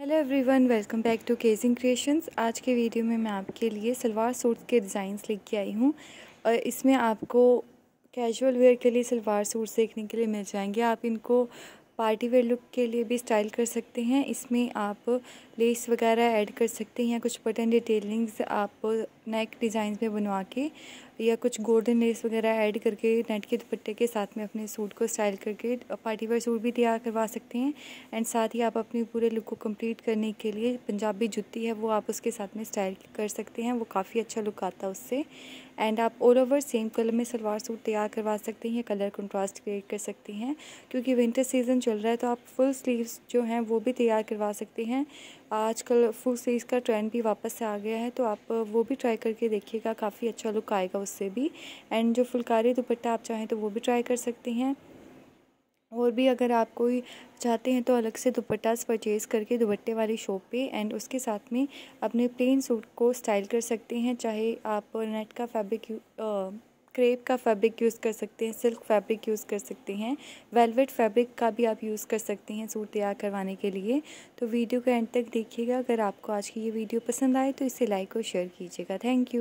hello everyone welcome back to केजिंग creations आज के वीडियो में मैं आपके लिए सलवार सूट्स के डिज़ाइंस लेके आई हूँ और इसमें आपको कैजुअल वेयर के लिए सलवार सूट देखने के लिए मिल जाएंगे आप इनको पार्टी वेयर लुक के लिए भी स्टाइल कर सकते हैं इसमें आप लेस वगैरह ऐड कर सकते हैं या कुछ बटन डिटेलिंग्स आप नेक डिज़ाइन में बनवा के या कुछ गोल्डन लेस वगैरह ऐड करके नेट के दुपट्टे के साथ में अपने सूट को स्टाइल करके पार्टी वेयर सूट भी तैयार करवा सकते हैं एंड साथ ही आप अपने पूरे लुक को कम्प्लीट करने के लिए पंजाबी जुत्ती है वो आप उसके साथ में स्टाइल कर सकते हैं वो काफ़ी अच्छा लुक आता है उससे एंड आप ऑल ओवर सेम कलर में सलवार सूट तैयार करवा सकते हैं कलर कंट्रास्ट क्रिएट कर सकते हैं क्योंकि विंटर सीजन चल रहा है तो आप फुल स्लीव्स जो हैं वो भी तैयार करवा सकते हैं आजकल फुल स्लीव्स का ट्रेंड भी वापस से आ गया है तो आप वो भी ट्राई करके देखिएगा काफ़ी अच्छा लुक आएगा उससे भी एंड जो फुलकारी दुपट्टा आप चाहें तो वो भी ट्राई कर सकते हैं और भी अगर आप कोई चाहते हैं तो अलग से दुपट्टास परचेज़ करके दुपट्टे वाली शॉप पे एंड उसके साथ में अपने प्लेन सूट को स्टाइल कर सकते हैं चाहे आप नेट का फैब्रिक क्रेप का फैब्रिक यूज़ कर सकते हैं सिल्क फैब्रिक यूज़ कर सकते हैं वेलवेट फैब्रिक का भी आप यूज़ कर सकते हैं सूट तैयार करवाने के लिए तो वीडियो को एंड तक देखिएगा अगर आपको आज की ये वीडियो पसंद आए तो इसे लाइक और शेयर कीजिएगा थैंक यू